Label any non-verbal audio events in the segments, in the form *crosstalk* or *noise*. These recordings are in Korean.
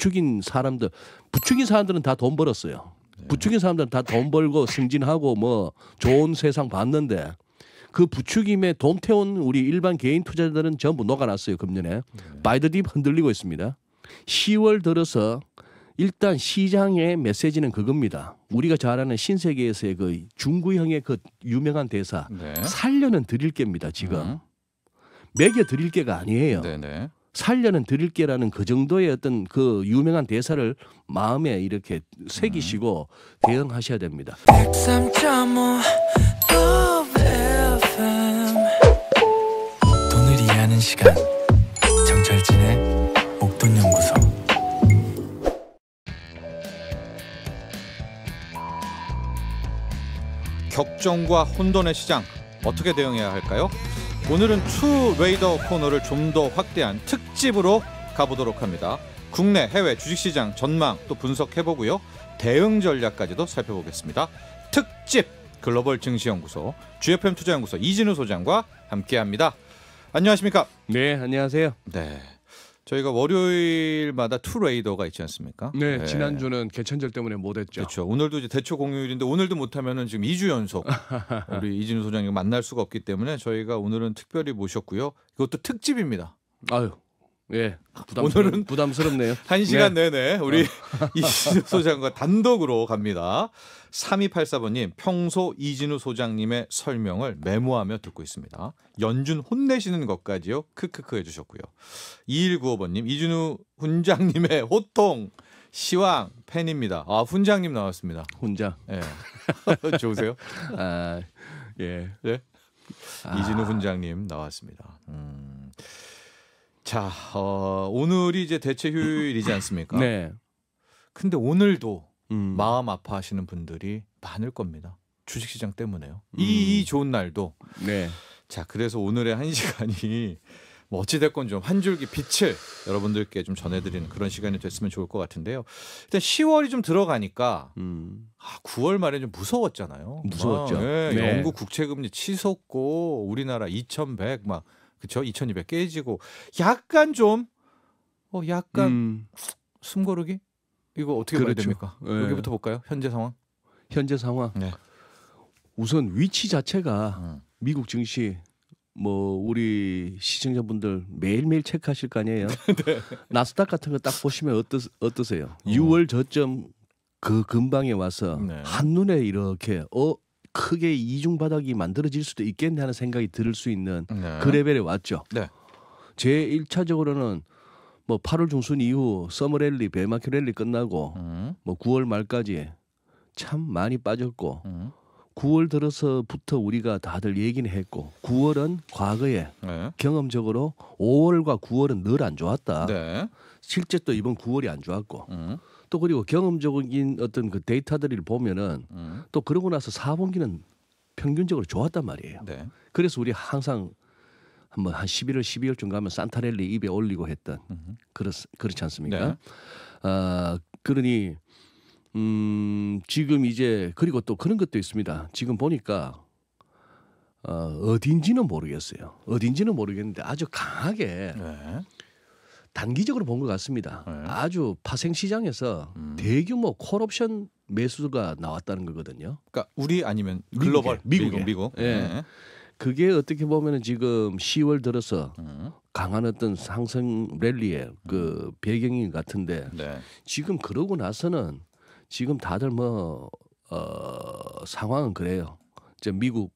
부추긴 사람들 부추긴 사람들은 다 돈 벌었어요. 네. 부추긴 사람들은 다 돈 벌고 승진하고 뭐 좋은 세상 봤는데 그 부추김에 돈 태운 우리 일반 개인 투자자들은 전부 녹아났어요 금년에 네. 바이드딥 흔들리고 있습니다. 10월 들어서 일단 시장의 메시지는 그겁니다. 우리가 잘 아는 신세계에서의 그 중구형의 그 유명한 대사 네. 살려는 드릴 게입니다 지금 음. 매겨 드릴 게가 아니에요. 네네. 살려는 드릴게라는 그 정도의 어떤 그 유명한 대사를 마음에 이렇게 새기시고 대응하셔야 됩니다. 돈을 이해하는 시간 정철진의 옥돈연구소 격정과 혼돈의 시장 어떻게 대응해야 할까요? 오늘은 투웨이더 코너를 좀 더 확대한 특집으로 가보도록 합니다. 국내 해외 주식시장 전망 또 분석해보고요. 대응 전략까지도 살펴보겠습니다. 특집 글로벌 증시연구소 GFM 투자연구소 이진우 소장과 함께합니다. 안녕하십니까? 네, 안녕하세요. 네. 저희가 월요일마다 투레이더가 있지 않습니까? 네, 네. 지난주는 개천절 때문에 못했죠. 그렇죠. 오늘도 이제 대초 공휴일인데 오늘도 못하면은 지금 2주 연속 *laughs* 우리 이진우 소장님 만날 수가 없기 때문에 저희가 오늘은 특별히 모셨고요. 이것도 특집입니다. 아유, 예. 부담스러, 오늘은 부담스럽네요. *laughs* 한 시간 네. 내내 우리 어. *laughs* 이진우 소장과 단독으로 갑니다. 3284번님 평소 이진우 소장님의 설명을 메모하며 듣고 있습니다. 연준 혼내시는 것까지요. 크크크 해주셨고요. 2195번님 이진우 훈장님의 호통 시황 팬입니다. 아 훈장님 나왔습니다. 훈장. 예. *laughs* 좋으세요? 아 예. 네. 이진우 훈장님 나왔습니다. 음. 자, 어, 오늘이 이제 대체 휴일이지 않습니까? 네. 근데 오늘도 음. 마음 아파하시는 분들이 많을 겁니다. 주식시장 때문에요. 음. 이, 이 좋은 날도. 네. 자, 그래서 오늘의 한 시간이 뭐 어찌됐건 좀한 줄기 빛을 여러분들께 좀 전해드리는 그런 시간이 됐으면 좋을 것 같은데요. 일단 10월이 좀 들어가니까 음. 아, 9월 말에 좀 무서웠잖아요. 무서웠죠. 아, 네. 네. 영국 국채금리 치솟고 우리나라 2,100막 그렇죠? 2,200 깨지고 약간 좀 어, 약간 음. 숨고르기 이거 어떻게 그렇죠. 봐야 됩니까? 네. 여기부터 볼까요? 현재 상황. 현재 상황. 네. 우선 위치 자체가 음. 미국 증시 뭐 우리 시청자분들 매일매일 체크하실 거 아니에요. *laughs* 네. 나스닥 같은 거 딱 보시면 어떠, 어떠세요? 음. 6월 저점 그 근방에 와서 네. 한눈에 이렇게 어 크게 이중 바닥이 만들어질 수도 있겠네 하는 생각이 들을 수 있는 네. 그 레벨에 왔죠. 네. 제 1차적으로는 뭐 8월 중순 이후 서머랠리, 베마큐랠리 끝나고 음. 뭐 9월 말까지 참 많이 빠졌고 음. 9월 들어서부터 우리가 다들 얘기는 했고 9월은 과거에 네. 경험적으로 5월과 9월은 늘 안 좋았다. 네. 실제 또 이번 9월이 안 좋았고 음. 또 그리고 경험적인 어떤 그 데이터들을 보면은 음. 또 그러고 나서 4분기는 평균적으로 좋았단 말이에요. 네. 그래서 우리 항상 한번 한 11월 12월쯤 가면 산타렐리 입에 올리고 했던 그렇 그렇지 않습니까? 네. 아 그러니 음 지금 이제 그리고 또 그런 것도 있습니다. 지금 보니까 어, 어딘지는 모르겠어요. 어딘지는 모르겠는데 아주 강하게 네. 단기적으로 본 것 같습니다. 네. 아주 파생 시장에서 음. 대규모 콜옵션 매수가 나왔다는 거거든요. 그러니까 우리 아니면 글로벌 미국미국 미국 예. 네. 그게 어떻게 보면은 지금 10월 들어서 음. 강한 어떤 상승 랠리의 음. 그 배경인 것 같은데 네. 지금 그러고 나서는 지금 다들 뭐 어, 상황은 그래요. 이제 미국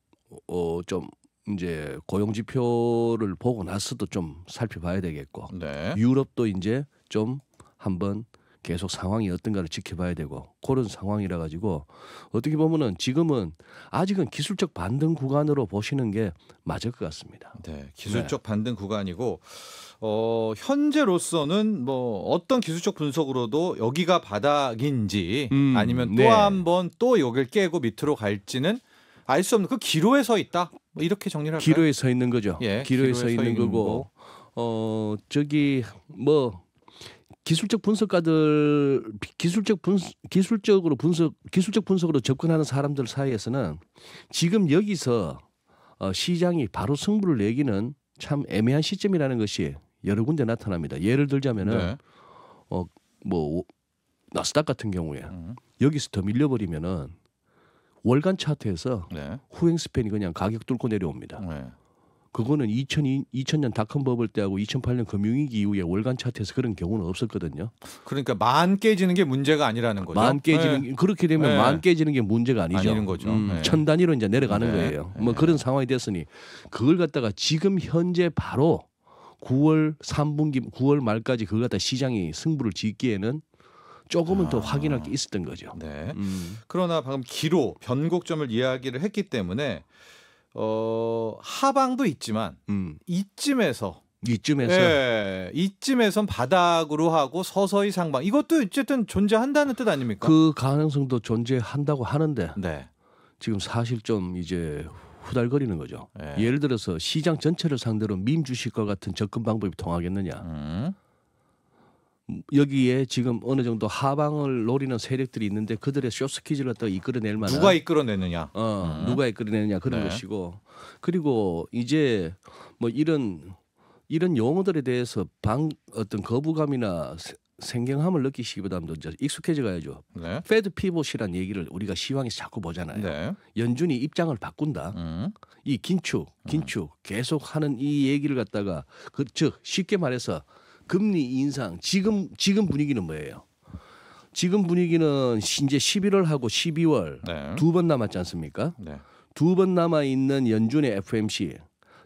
어, 좀 이제 고용 지표를 보고 나서도 좀 살펴봐야 되겠고 네. 유럽도 이제 좀 한번 계속 상황이 어떤가를 지켜봐야 되고 그런 상황이라 가지고 어떻게 보면은 지금은 아직은 기술적 반등 구간으로 보시는 게 맞을 것 같습니다. 네, 기술적 네. 반등 구간이고 어, 현재로서는 뭐 어떤 기술적 분석으로도 여기가 바닥인지 음, 아니면 또한 번또 네. 한번또 여길 깨고 밑으로 갈지는 알 수 없는 그 기로에 서 있다. 뭐 이렇게 정리를 할까요? 기로에 서 있는 거죠. 예, 기로에, 기로에 서, 서 있는, 거고 거. 어 저기 뭐 기술적 분석가들 기술적 분 기술적으로 분석 기술적 분석으로 접근하는 사람들 사이에서는 지금 여기서 어, 시장이 바로 승부를 내기는 참 애매한 시점이라는 것이 여러 군데 나타납니다. 예를 들자면은 네. 어뭐 나스닥 같은 경우에 음. 여기서 더 밀려버리면은 월간 차트에서 네. 후행 스팬이 그냥 가격 뚫고 내려옵니다. 네. 그거는 2002, 2000년 닷컴버블 때하고 2008년 금융위기 이후에 월간 차트에서 그런 경우는 없었거든요. 그러니까 만 깨지는 게 문제가 아니라는 거죠. 만 깨지는 네. 그렇게 되면 네. 만 깨지는 게 문제가 아니죠. 아닌 거죠. 음, 네. 천 단위로 이제 내려가는 네. 거예요. 뭐 네. 그런 상황이 됐으니 그걸 갖다가 지금 현재 바로 9월 3분기 9월 말까지 그걸 갖다 시장이 승부를 짓기에는 조금은 아. 더 확인할 게 있었던 거죠. 네. 음. 그러나 방금 기로 변곡점을 이야기를 했기 때문에 어, 하방도 있지만 음. 이쯤에서 이쯤에서 예, 이쯤에선 바닥으로 하고 서서히 상방 이것도 어쨌든 존재한다는 뜻 아닙니까? 그 가능성도 존재한다고 하는데 네. 지금 사실 좀 이제 후달거리는 거죠. 예. 를 들어서 시장 전체를 상대로 민 주식과 같은 접근 방법이 통하겠느냐? 음. 여기에 지금 어느 정도 하방을 노리는 세력들이 있는데 그들의 쇼스키즈를 갖 이끌어낼 만한 누가 이끌어내느냐, 어, 음. 누가 이끌어내느냐 그런 네. 것이고 그리고 이제 뭐 이런 이런 용어들에 대해서 방 어떤 거부감이나 생경함을 느끼시기보다는 이제 익숙해져 가야죠. 네. 페드 피봇이란 얘기를 우리가 시황에서 자꾸 보잖아요. 네. 연준이 입장을 바꾼다. 음. 이 긴축, 긴축 음. 계속 하는 이 얘기를 갖다가 그 즉 쉽게 말해서 금리 인상 지금 지금 분위기는 뭐예요? 지금 분위기는 이제 11월하고 12월 네. 두번 남았지 않습니까? 네. 두번 남아 있는 연준의 FMC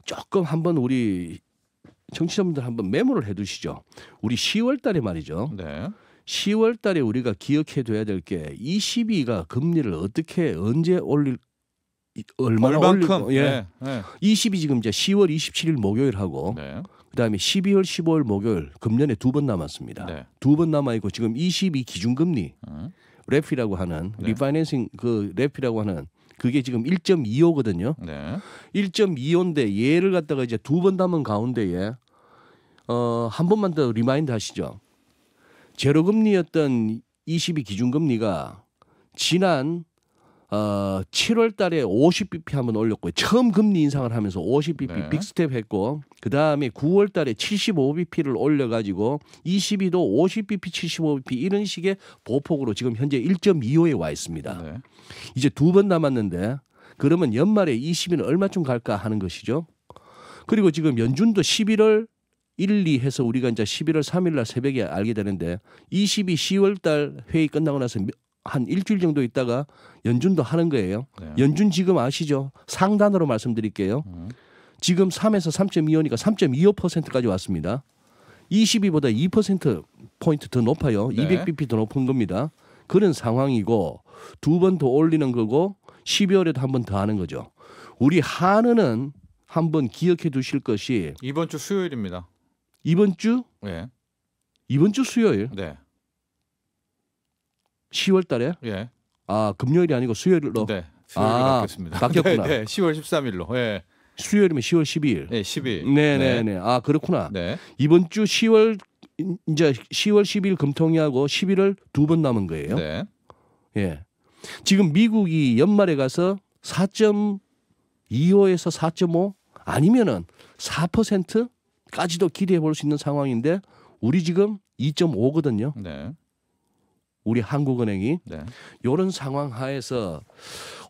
조금 한번 우리 청취자분들 한번 메모를 해두시죠. 우리 10월달에 말이죠. 네. 10월달에 우리가 기억해둬야 될 게 22가 금리를 어떻게 언제 올릴 얼마나 올릴 예. 네. 22 지금 이제 10월 27일 목요일하고. 네. 그다음에 12월 15일 목요일 금년에 두 번 남았습니다. 네. 두번 남아 있고 지금 22 기준금리 음. 랩이라고 하는 네. 리파이낸싱 그 랩이라고 하는 그게 지금 1.25거든요. 네. 1.25인데 얘를 갖다가 이제 두번 담은 가운데에 어, 한 번만 더 리마인드 하시죠. 제로금리였던 22 기준금리가 지난 어, 7월 달에 50bp 한번 올렸고 처음 금리 인상을 하면서 50bp 네. 빅스텝 했고 그다음에 9월 달에 75bp를 올려 가지고 22도 50bp 75bp 이런 식의 보폭으로 지금 현재 1.25에 와 있습니다. 네. 이제 두 번 남았는데 그러면 연말에 20은 얼마쯤 갈까 하는 것이죠. 그리고 지금 연준도 11월 1, 2 해서 우리가 이제 11월 3일 날 새벽에 알게 되는데 22, 10월 달 회의 끝나고 나서 한 일주일 정도 있다가 연준도 하는 거예요. 네. 연준 지금 아시죠? 상단으로 말씀드릴게요. 음. 지금 3에서 3.25니까 3.25%까지 왔습니다. 22보다 2% 포인트 더 높아요. 네. 200bp 더 높은 겁니다. 그런 상황이고 두 번 더 올리는 거고 12월에도 한 번 더 하는 거죠. 우리 한은은 한 번 기억해 두실 것이 이번 주 수요일입니다. 이번 주? 네. 이번 주 수요일? 네. 10월 달에? 예. 아, 금요일이 아니고 수요일로. 네. 수요일 바뀌었습니다. 바 네, 네, 10월 13일로. 예. 수요일이면 10월 12일. 네, 12일. 네, 네, 네. 아, 그렇구나. 네. 이번 주 10월 이제 10월 10일 금통이하고 11월 두번 남은 거예요. 네. 예. 지금 미국이 연말에 가서 4.25에서 4.5 아니면은 4%까지도 기대해 볼 수 있는 상황인데 우리 지금 2.5거든요. 네. 우리 한국은행이 네. 이런 상황 하에서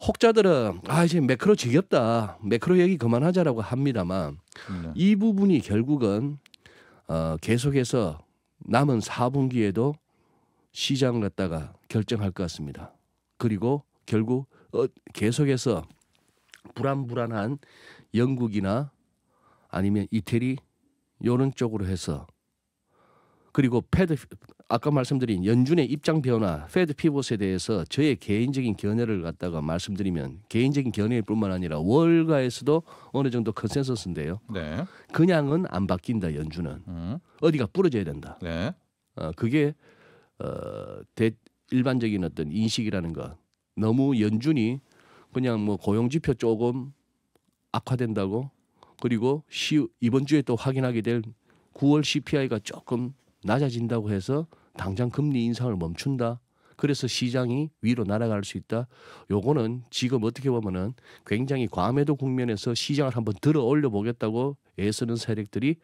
혹자들은 아 이제 매크로 지겹다 매크로 얘기 그만하자라고 합니다만 네. 이 부분이 결국은 어, 계속해서 남은 4분기에도 시장 갖다가 결정할 것 같습니다. 그리고 결국 어, 계속해서 불안불안한 영국이나 아니면 이태리 요런 쪽으로 해서 그리고 패드 아까 말씀드린 연준의 입장 변화, 페드 피봇에 대해서 저의 개인적인 견해를 갖다가 말씀드리면 개인적인 견해뿐만 아니라 월가에서도 어느 정도 컨센서스인데요. 네. 그냥은 안 바뀐다 연준은 음. 어디가 부러져야 된다. 네. 어, 그게 어, 대, 일반적인 어떤 인식이라는 것. 너무 연준이 그냥 뭐 고용지표 조금 악화된다고 그리고 시, 이번 주에 또 확인하게 될 9월 CPI가 조금 낮아진다고 해서 당장 금리 인상을 멈춘다. 그래서 시장이 위로 날아갈 수 있다. 요거는 지금 어떻게 보면은 굉장히 과매도 국면에서 시장을 한번 들어 올려 보겠다고 애쓰는 세력들이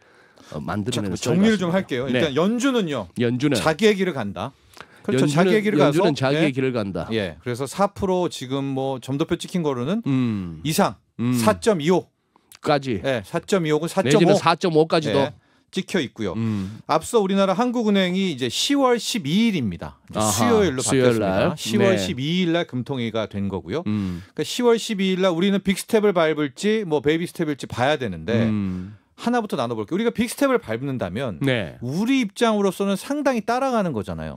어, 만들어내는 정리를 좀 할게요. 네. 일단 네. 연준은요. 연준은 자기의 길을 간다. 그렇죠. 연준은, 자기의 길을 연준은 가서 자기의 네. 길을 간다. 예. 그래서 4% 지금 뭐 점도표 찍힌 거로는 음. 이상 음. 4.25 까지. 예. 4.25는 4.5 내지는 4.5까지도 예. 찍혀 있고요. 음. 앞서 우리나라 한국은행이 이제 10월 12일입니다. 아하, 수요일로 바뀌었습니다. 10월 네. 12일 날 금통위가 된 거고요. 음. 그러니까 10월 12일 날 우리는 빅스텝을 밟을지 뭐 베이비 스텝일지 봐야 되는데 음. 하나부터 나눠볼게요. 우리가 빅스텝을 밟는다면 네. 우리 입장으로서는 상당히 따라가는 거잖아요.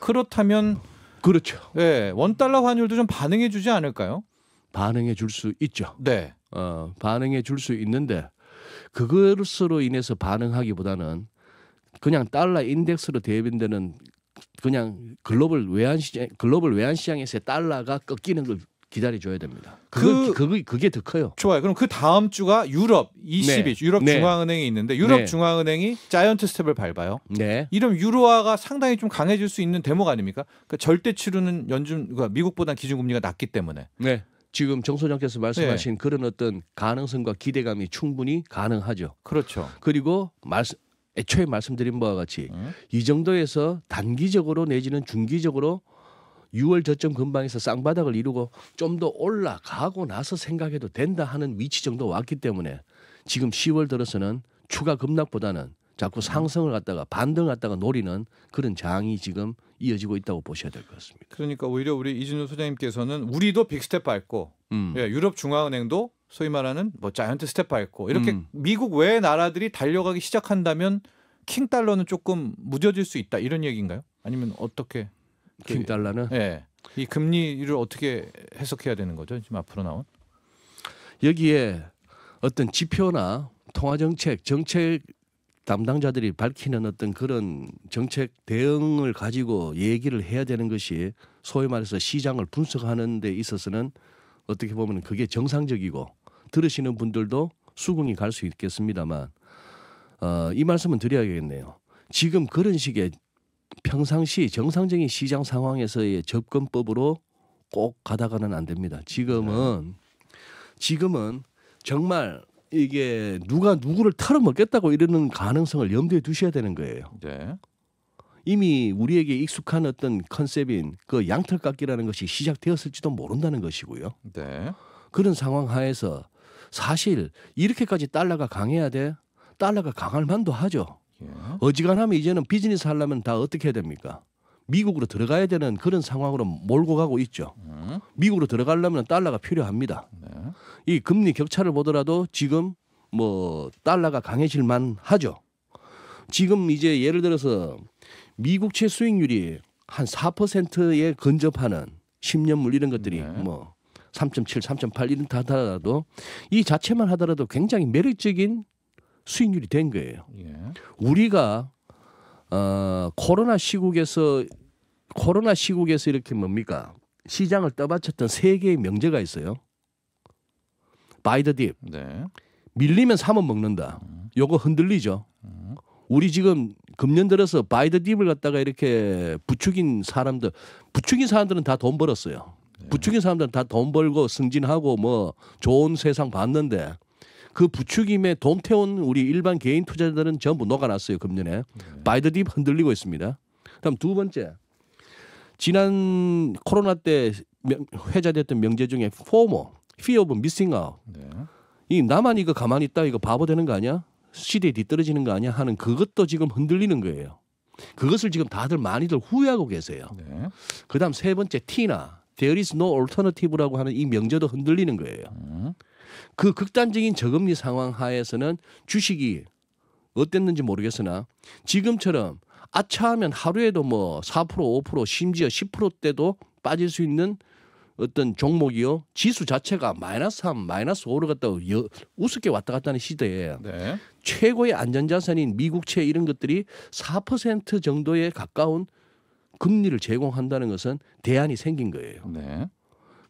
그렇다면 그렇죠. 네, 원 달러 환율도 좀 반응해 주지 않을까요? 반응해 줄 수 있죠. 네. 어, 반응해 줄 수 있는데 그것으로 인해서 반응하기보다는 그냥 달러 인덱스로 대변되는 그냥 글로벌 외환 시장 글로벌 외환 시장에서 달러가 꺾이는 걸 기다려줘야 됩니다. 그게, 그 그게 그게 더 커요. 좋아요. 그럼 그 다음 주가 유럽 20일 네. 유럽 네. 중앙은행이 있는데 유럽 네. 중앙은행이 자이언트 스텝을 밟아요. 네. 이런 유로화가 상당히 좀 강해질 수 있는 대목 아닙니까? 그러니까 절대치로는 연준 그러니까 미국보다 기준금리가 낮기 때문에. 네. 지금 정 소장께서 말씀하신 네. 그런 어떤 가능성과 기대감이 충분히 가능하죠. 그렇죠. 그리고 말씀 애초에 말씀드린 바와 같이 음. 이 정도에서 단기적으로 내지는 중기적으로 6월 저점 근방에서 쌍바닥을 이루고 좀 더 올라가고 나서 생각해도 된다 하는 위치 정도 왔기 때문에 지금 10월 들어서는 추가 급락보다는 자꾸 상승을 갖다가 반등을 갖다가 노리는 그런 장이 지금 이어지고 있다고 보셔야 될 것 같습니다. 그러니까 오히려 우리 이준호 소장님께서는 우리도 빅스텝 밟고 음. 예, 유럽 중앙은행도 소위 말하는 뭐 자이언트 스텝 밟고 이렇게 음. 미국 외 나라들이 달려가기 시작한다면 킹 달러는 조금 무뎌질 수 있다 이런 얘기인가요? 아니면 어떻게 그 킹 달러는 예. 이 금리를 어떻게 해석해야 되는 거죠? 지금 앞으로 나온 여기에 어떤 지표나 통화 정책 정책 담당자들이 밝히는 어떤 그런 정책 대응을 가지고 얘기를 해야 되는 것이 소위 말해서 시장을 분석하는 데 있어서는 어떻게 보면 그게 정상적이고 들으시는 분들도 수긍이 갈 수 있겠습니다만 어, 이 말씀은 드려야겠네요. 지금 그런 식의 평상시 정상적인 시장 상황에서의 접근법으로 꼭 가다가는 안 됩니다. 지금은 지금은 정말 이게 누가 누구를 털어먹겠다고 이러는 가능성을 염두에 두셔야 되는 거예요. 네. 이미 우리에게 익숙한 어떤 컨셉인 그 양털깎기라는 것이 시작되었을지도 모른다는 것이고요. 네. 그런 상황 하에서 사실 이렇게까지 달러가 강해야 돼? 달러가 강할 만도 하죠. 예. 어지간하면 이제는 비즈니스 하려면 다 어떻게 해야 됩니까? 미국으로 들어가야 되는 그런 상황으로 몰고 가고 있죠. 음. 미국으로 들어가려면 달러가 필요합니다. 네. 이 금리 격차를 보더라도 지금 뭐 달러가 강해질만 하죠. 지금 이제 예를 들어서 미국채 수익률이 한 4%에 근접하는 10년물 이런 것들이 네. 뭐 3.7, 3.8 이런 다 하더라도 이 자체만 하더라도 굉장히 매력적인 수익률이 된 거예요. 예. 우리가 어, 코로나 시국에서 코로나 시국에서 이렇게 뭡니까 시장을 떠받쳤던 세 개의 명제가 있어요. 바이더딥 네. 밀리면 사면 먹는다. 요거 흔들리죠. 우리 지금 금년 들어서 바이더딥을 갖다가 이렇게 부추긴 사람들 부추긴 사람들은 다 돈 벌었어요. 네. 부추긴 사람들은 다 돈 벌고 승진하고 뭐 좋은 세상 봤는데 그 부추김에 돈 태운 우리 일반 개인 투자자들은 전부 녹아났어요 금년에 네. 바이드딥 흔들리고 있습니다. 그다음 두 번째 지난 코로나 때 회자됐던 명제 중에 포모 fear of missing out 네. 이 나만 이거 가만히 있다 이거 바보 되는 거 아니야 시대에 뒤떨어지는 거 아니야 하는 그것도 지금 흔들리는 거예요. 그것을 지금 다들 많이들 후회하고 계세요. 네. 그다음 세 번째 티나 there is no alternative라고 하는 이 명제도 흔들리는 거예요. 음. 그 극단적인 저금리 상황 하에서는 주식이 어땠는지 모르겠으나 지금처럼 아차하면 하루에도 뭐 4% 5% 심지어 10%대도 빠질 수 있는 어떤 종목이요 지수 자체가 마이너스 3 마이너스 5로 갔다 여, 우습게 왔다 갔다 하는 시대에 네. 최고의 안전자산인 미국채 이런 것들이 4% 정도에 가까운 금리를 제공한다는 것은 대안이 생긴 거예요. 네.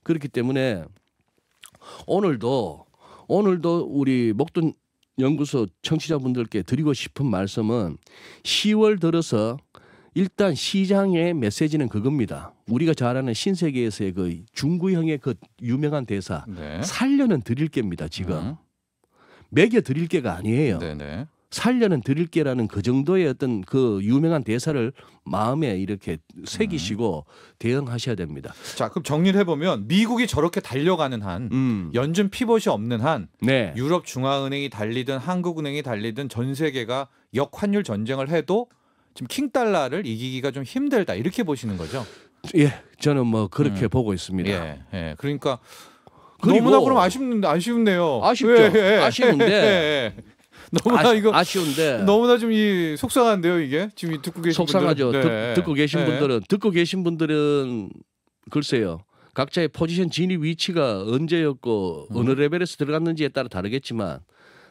그렇기 때문에 오늘도 오늘도 우리 목돈 연구소 청취자분들께 드리고 싶은 말씀은 10월 들어서 일단 시장의 메시지는 그겁니다. 우리가 잘 아는 신세계에서의 그 중구형의 그 유명한 대사 네. 살려는 드릴 게입니다. 지금 음. 매겨 드릴 게가 아니에요. 네네. 살려는 드릴게라는 그 정도의 어떤 그 유명한 대사를 마음에 이렇게 새기시고 음. 대응하셔야 됩니다. 자, 그럼 정리를 해보면 미국이 저렇게 달려가는 한 음. 연준 피벗이 없는 한 네. 유럽 중앙은행이 달리든 한국은행이 달리든 전 세계가 역환율 전쟁을 해도 지금 킹 달러를 이기기가 좀 힘들다 이렇게 보시는 거죠? 예, 저는 뭐 그렇게 음. 보고 있습니다. 예, 예. 그러니까 너무나 그럼 아쉽아쉬운요 아쉽죠. 예, 예, 예. 아쉬운데. *laughs* 예, 예. 너무나 아, 이거 아쉬운데 너무나 좀 이 속상한데요 이게 지금 듣고 계신 속상하죠. 분들은, 네. 듣, 듣고 계신 네. 분들은 듣고 계신 분들은 글쎄요. 각자의 포지션 진입 위치가 언제였고 음. 어느 레벨에서 들어갔는지에 따라 다르겠지만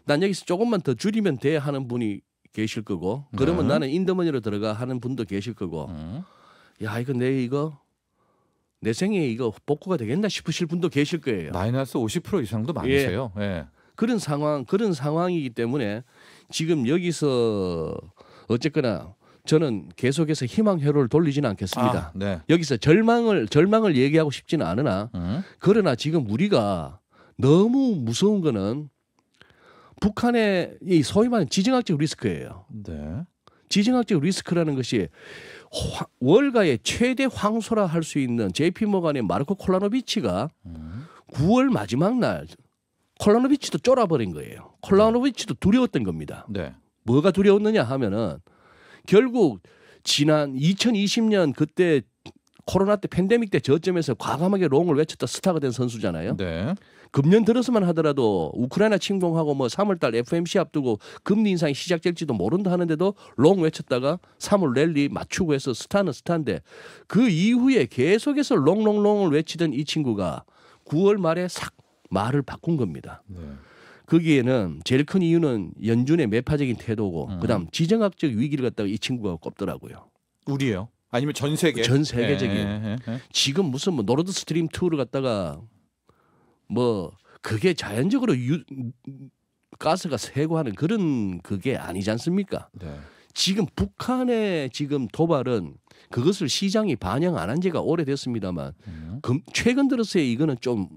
난 여기서 조금만 더 줄이면 돼 하는 분이 계실 거고 그러면 음. 나는 인더머니로 들어가 하는 분도 계실 거고 음. 야 이거 내 이거 내 생에 이거 복구가 되겠나 싶으실 분도 계실 거예요. 마이너스 50% 이상도 예. 많으세요. 예. 예. 그런 상황 그런 상황이기 때문에 지금 여기서 어쨌거나 저는 계속해서 희망 회로를 돌리지는 않겠습니다. 아, 네. 여기서 절망을 절망을 얘기하고 싶지는 않으나 음. 그러나 지금 우리가 너무 무서운 거는 북한의 이 소위 말하는 지정학적 리스크예요. 네. 지정학적 리스크라는 것이 화, 월가의 최대 황소라 할 수 있는 JP 모간의 마르코 콜라노비치가 음. 9월 마지막 날 콜라노비치도 쫄아버린 거예요. 콜라노비치도 두려웠던 겁니다. 네. 뭐가 두려웠느냐 하면은 결국 지난 2020년 그때 코로나 때 팬데믹 때 저점에서 과감하게 롱을 외쳤다 스타가 된 선수잖아요. 네. 금년 들어서만 하더라도 우크라이나 침공하고 뭐 3월달 FMC 앞두고 금리 인상이 시작될지도 모른다 하는데도 롱 외쳤다가 3월 랠리 맞추고 해서 스타는 스타인데 그 이후에 계속해서 롱롱롱을 외치던 이 친구가 9월 말에 싹 말을 바꾼 겁니다. 네. 거기에는 제일 큰 이유는 연준의 매파적인 태도고 음. 그다음 지정학적 위기를 갖다가 이 친구가 꼽더라고요. 우리요? 아니면 전 세계? 전 세계적인. 에, 에, 에. 지금 무슨 뭐 노르드 스트림 2를 갖다가 뭐 그게 자연적으로 유, 가스가 새고 하는 그런 그게 아니지 않습니까? 네. 지금 북한의 지금 도발은 그것을 시장이 반영 안 한 지가 오래됐습니다만 음. 금, 최근 들어서야 이거는 좀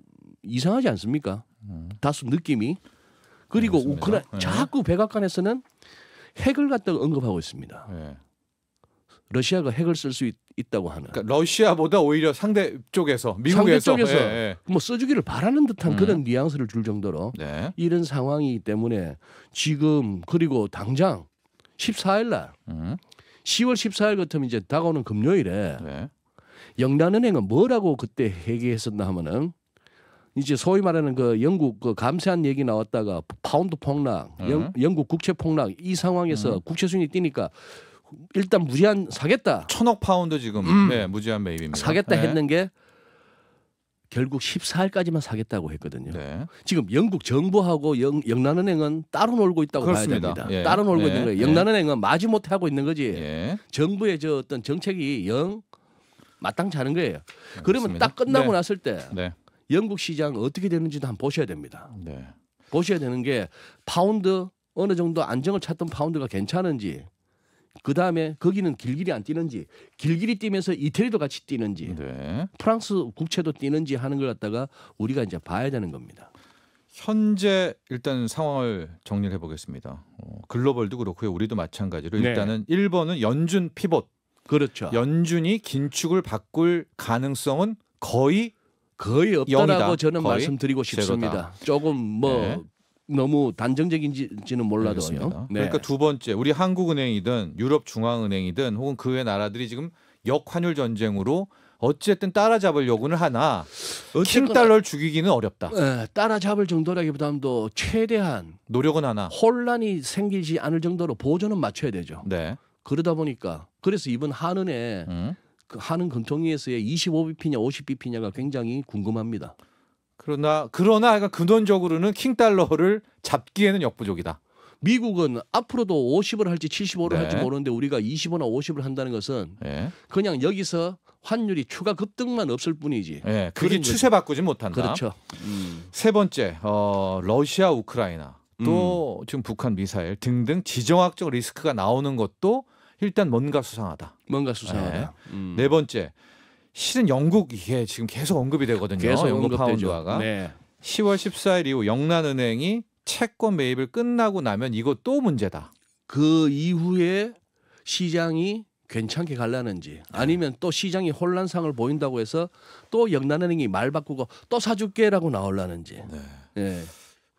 이상하지 않습니까? 음. 다소 느낌이. 그리고 네, 우크라 네. 자꾸 백악관에서는 핵을 갖다가 언급하고 있습니다. 네. 러시아가 핵을 쓸 수 있다고 하는. 그러니까 러시아보다 오히려 상대 쪽에서 미국에서 상대 쪽에서 예, 예. 뭐 써주기를 바라는 듯한 음. 그런 뉘앙스를 줄 정도로 네. 이런 상황이기 때문에 지금 그리고 당장 14일 날 음. 10월 14일 같으면 이제 다가오는 금요일에 네. 영란은행은 뭐라고 그때 얘기했었나 하면은 이제 소위 말하는 그 영국 그 감세한 얘기 나왔다가 파운드 폭락, 영, 영국 국채 폭락 이 상황에서 국채 수익이 뛰니까 일단 무제한 사겠다. 천억 파운드 지금 음. 네, 무제한 매입입니다. 사겠다 네. 했는 게 결국 14일까지만 사겠다고 했거든요. 네. 지금 영국 정부하고 영, 영란은행은 따로 놀고 있다고 그렇습니다. 봐야 됩니다. 예. 따로 놀고 예. 있는 거예요. 예. 영란은행은 마지못해 하고 있는 거지. 예. 정부의 저 어떤 정책이 영 마땅치 않은 거예요. 그러면 그렇습니다. 딱 끝나고 네. 났을 때 네. 영국 시장 어떻게 되는지도 한번 보셔야 됩니다. 네. 보셔야 되는 게 파운드 어느 정도 안정을 찾던 파운드가 괜찮은지 그 다음에 거기는 길길이 안 뛰는지 길길이 뛰면서 이태리도 같이 뛰는지 네. 프랑스 국채도 뛰는지 하는 걸 갖다가 우리가 이제 봐야 되는 겁니다. 현재 일단 상황을 정리를 해보겠습니다. 어, 글로벌도 그렇고요, 우리도 마찬가지로 네. 일단은 일본은 연준 피봇. 그렇죠. 연준이 긴축을 바꿀 가능성은 거의 거의 없다라고 0이다. 저는 거의 말씀드리고 싶습니다. 제로다. 조금 뭐 네. 너무 단정적인지는 몰라도요. 네. 그러니까 두 번째 우리 한국은행이든 유럽 중앙은행이든 혹은 그 외 나라들이 지금 역환율 전쟁으로 어쨌든 따라잡을 요구는 하나 킹 달러를 죽이기는 어렵다. 에, 예, 따라잡을 정도라기보다도 최대한 노력은 하나 혼란이 생기지 않을 정도로 보조는 맞춰야 되죠. 네. 그러다 보니까 그래서 이번 한은에 음. 그 하는 근통위에서의 25bp냐 50bp냐가 굉장히 궁금합니다. 그러나 그러나 그러니까 근원적으로는 킹 달러를 잡기에는 역부족이다. 미국은 앞으로도 50을 할지 75를 네. 할지 모르는데 우리가 25나 50을 한다는 것은 네. 그냥 여기서 환율이 추가 급등만 없을 뿐이지. 네, 그게 추세 바꾸지 못한다. 그렇죠. 음. 세 번째, 어, 러시아 우크라이나 또 음. 지금 북한 미사일 등등 지정학적 리스크가 나오는 것도 일단 뭔가 수상하다. 뭔가 수상하다. 네, 음. 네 번째 실은 영국 이게 지금 계속 언급이 되거든요. 계속 영국 파운드화가 네. 10월 14일 이후 영란은행이 채권 매입을 끝나고 나면 이것도 문제다. 그 이후에 시장이 괜찮게 갈라는지 아니면 또 시장이 혼란상을 보인다고 해서 또 영란은행이 말 바꾸고 또 사줄게라고 나올라는지. 네. 네.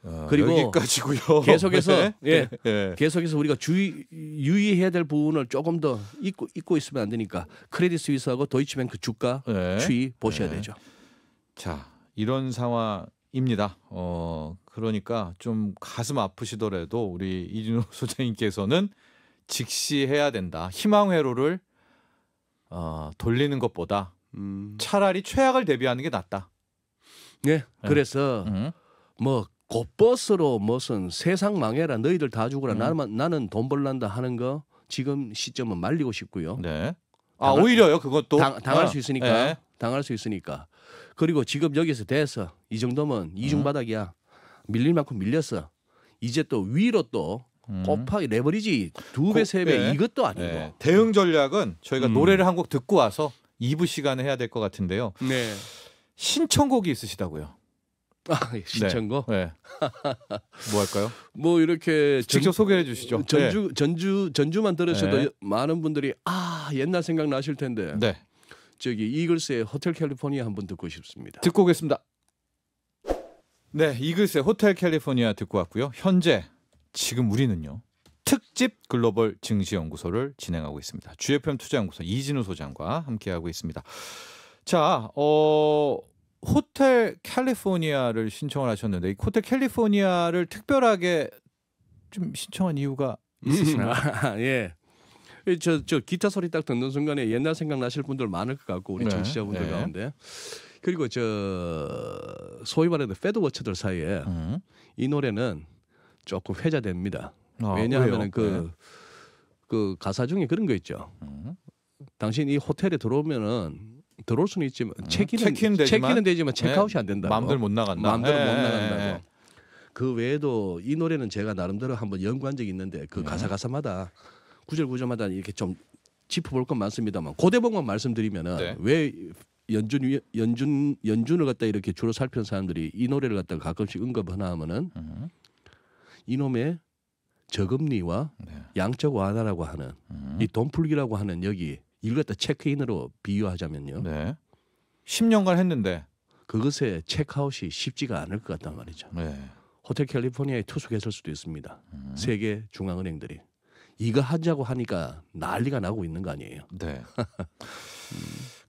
어, 그리고 여기까지고요. *laughs* 계속해서 네. 예, 네. 계속해서 우리가 주의 유의해야 될 부분을 조금 더 잊고 잊고 있으면 안 되니까 크레딧 스위스하고 도이치뱅크 주가 네. 추이 보셔야 네. 되죠. 자 이런 상황입니다. 어 그러니까 좀 가슴 아프시더라도 우리 이준호 *laughs* 소장님께서는 직시해야 된다. 희망 회로를 어, 돌리는 것보다 음. 차라리 최악을 대비하는 게 낫다. 네, 네. 그래서 음. 뭐 곧버스로 무슨 세상 망해라 너희들 다 죽어라 음. 나만 나는 돈 벌란다 하는 거 지금 시점은 말리고 싶고요. 네. 아 당할, 오히려요 그것도 당, 할수 어. 있으니까 네. 당할 수 있으니까 그리고 지금 여기서 대서 이 정도면 이중 음. 바닥이야 음. 밀릴 만큼 밀렸어 이제 또 위로 또 음. 곱하기 레버리지 두 배 세배 네. 이것도 아니고 네. 대응 전략은 저희가 음. 노래를 한 곡 듣고 와서 2부 시간에 해야 될 것 같은데요. 네. 신청곡이 있으시다고요. 아, 예, 신청곡? 네. 네. 뭐 할까요? *laughs* 뭐 이렇게 직접 소개해 주시죠. 전주 네. 전주 전주만 들으셔도 네. 많은 분들이 아 옛날 생각 나실 텐데. 네. 저기 이글스의 호텔 캘리포니아 한번 듣고 싶습니다. 듣고 오겠습니다. 네, 이글스의 호텔 캘리포니아 듣고 왔고요. 현재 지금 우리는요. 특집 글로벌 증시연구소를 진행하고 있습니다. GFM 투자연구소 이진우 소장과 함께하고 있습니다. 자, 어, 호텔 캘리포니아를 신청을 하셨는데 이 호텔 캘리포니아를 특별하게 좀 신청한 이유가 있으신가요? 음. *laughs* 아, 예. 저, 저 기타 소리 딱 듣는 순간에 옛날 생각 나실 분들 많을 것 같고 우리 네. 정치자분들 네. 가운데 그리고 저 소위 말하는 패드워치들 사이에 음. 이 노래는 조금 회자됩니다. 아, 왜냐하면 그그 네. 그 가사 중에 그런 거 있죠. 음. 당신 이 호텔에 들어오면은 들어올 수는 있지만 체크는 음. 체크 되지만, 되지만 네. 체크아웃이 안 된다. 마음대로 못 나간다. 네. 마음대못 나간다. 그 외에도 이 노래는 제가 나름대로 한번 연구한 적이 있는데 그 네. 가사 가사마다 구절 구절마다 이렇게 좀 짚어볼 건 많습니다만 고대본만 말씀드리면은 네. 왜 연준 연준 연준을 갖다 이렇게 주로 살피는 사람들이 이 노래를 갖다가 가끔씩 언급하나 하면은 음. 이놈의 저금리와 네. 양적 완화라고 하는 음. 이 돈풀기라고 하는 여기 이걸 갖다 체크인으로 비유하자면요. 네. 10년간 했는데 그것에 체크아웃이 쉽지가 않을 것 같단 말이죠. 네. 호텔 캘리포니아에 투숙했을 수도 있습니다. 음. 세계 중앙은행들이 이거 하자고 하니까 난리가 나고 있는 거 아니에요. 네. *laughs* 음.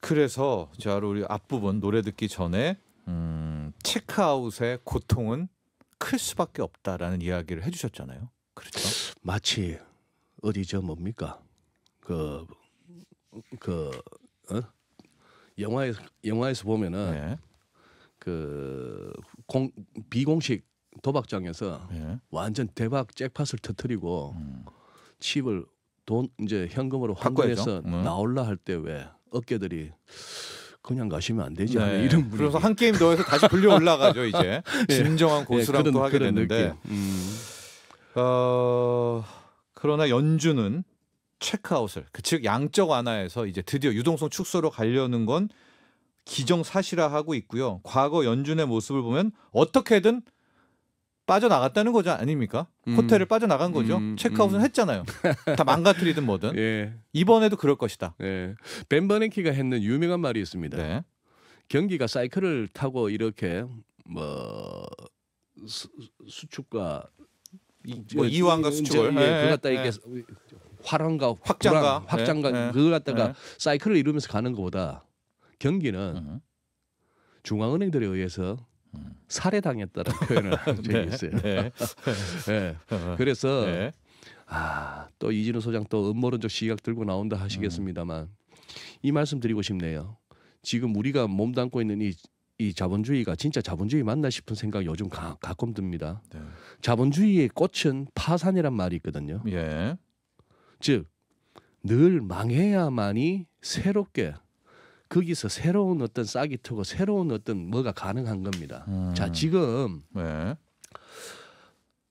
그래서 자 우리 앞부분 노래 듣기 전에 음, 체크아웃의 고통은 클 수밖에 없다라는 이야기를 해주셨잖아요. 그렇죠. 마치 어디 저 뭡니까 그그 어? 영화에서 영화에서 보면은 예. 그 공, 비공식 도박장에서 예. 완전 대박 잭팟을 터뜨리고 음. 칩을 돈 이제 현금으로 환불해서 음. 나올라 할 때 왜 어깨들이 그냥 가시면 안 되지 네. 이런 분위기. 그래서 한 게임 더해서 다시 불려 올라가죠 이제 *laughs* 네. 진정한 고수랑 네, 그 하게 되는데 음. 어, 그러나 연주는 체크아웃을 그 즉 양적 완화에서 이제 드디어 유동성 축소로 가려는 건 기정 사실화하고 있고요. 과거 연준의 모습을 보면 어떻게든 빠져나갔다는 거죠 아닙니까? 음. 호텔을 빠져나간 거죠. 음. 음. 체크아웃은 음. 했잖아요. 다 망가뜨리든 뭐든. 예. 이번에도 그럴 것이다. 예. 벤 버냉키가 했는 유명한 말이 있습니다. 네. 경기가 사이클을 타고 이렇게 뭐 수, 축과 뭐 이완과 수축을 예, 예. 그갔다 이게 예. 파란과 확장과 확장과 네, 그걸 갖다가 네. 사이클을 이루면서 가는 것보다 경기는 음. 중앙은행들에 의해서 음. 살해당했다는 *laughs* 표현을 한 적이 네. 있어요. 네. *laughs* 예. 네. 그래서 아, 또 이진우 소장 또 음모론적 시각 들고 나온다 하시겠습니다만 음. 이 말씀 드리고 싶네요. 지금 우리가 몸담고 있는 이, 이 자본주의가 진짜 자본주의 맞나 싶은 생각 요즘 가, 가끔 듭니다. 네. 자본주의의 꽃은 파산이란 말이 있거든요. 예. 즉, 늘 망해야만이 새롭게 거기서 새로운 어떤 싹이 트고 새로운 어떤 뭐가 가능한 겁니다. 음. 자, 지금 네.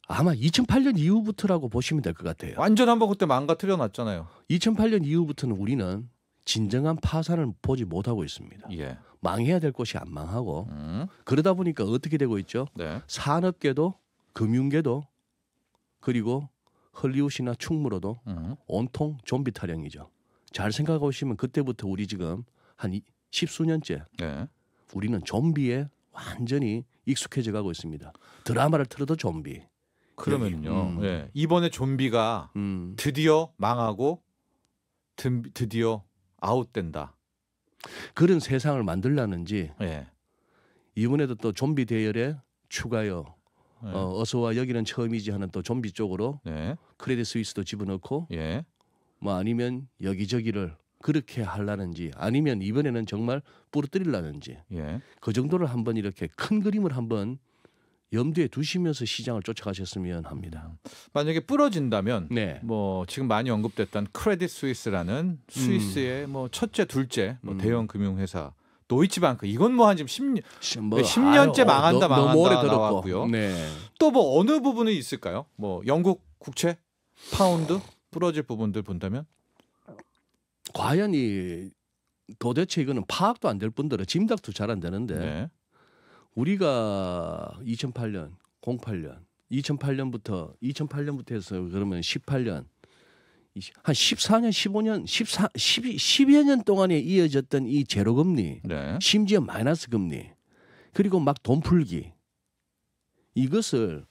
아마 2008년 이후부터라고 보시면 될 것 같아요. 완전 한번 그때 망가뜨려 놨잖아요. 2008년 이후부터는 우리는 진정한 파산을 보지 못하고 있습니다. 예. 망해야 될 것이 안 망하고 음. 그러다 보니까 어떻게 되고 있죠? 네. 산업계도 금융계도 그리고 헐리우드나 충무로도 음. 온통 좀비 타령이죠. 잘 생각하시면 그때부터 우리 지금 한1 0수년째 네. 우리는 좀비에 완전히 익숙해져 가고 있습니다. 드라마를 틀어도 좀비. 그러면요. 음. 네. 이번에 좀비가 음. 드디어 망하고 드, 드디어 아웃된다. 그런 세상을 만들라는지 네. 이번에도 또 좀비 대열에 추가요 네. 어, 어서와 여기는 처음이지 하는 또 좀비 쪽으로 네. 크레딧 스위스도 집어넣고 예. 뭐 아니면 여기저기를 그렇게 하려는지 아니면 이번에는 정말 부러뜨리려는지 예. 그 정도를 한번 이렇게 큰 그림을 한번 염두에 두시면서 시장을 쫓아가셨으면 합니다. 음. 만약에 부러진다면 네. 뭐 지금 많이 언급됐던 크레딧 스위스라는 음. 스위스의 음. 뭐 첫째 둘째 뭐 음. 대형 금융 회사 노이치방크 이건 뭐한 지금 10년 10년째 뭐 아유, 어, 망한다 어, 너, 망한다 너무 나왔고요. 네. 또뭐 어느 부분이 있을까요? 뭐 영국 국채, 파운드 부러질 부분들 본다면 과연 이 도대체 이거는 파악도 안될 뿐더러 짐작도 잘 안 되는데 네. 우리가 2008년, 08년, 2008년부터 2008년부터 해서 그러면 18년 한 14년, 15년, 14, 12, 10여 년 동안에 이어졌던 이 제로 금리, 네. 심지어 마이너스 금리, 그리고 막 돈 풀기 이것을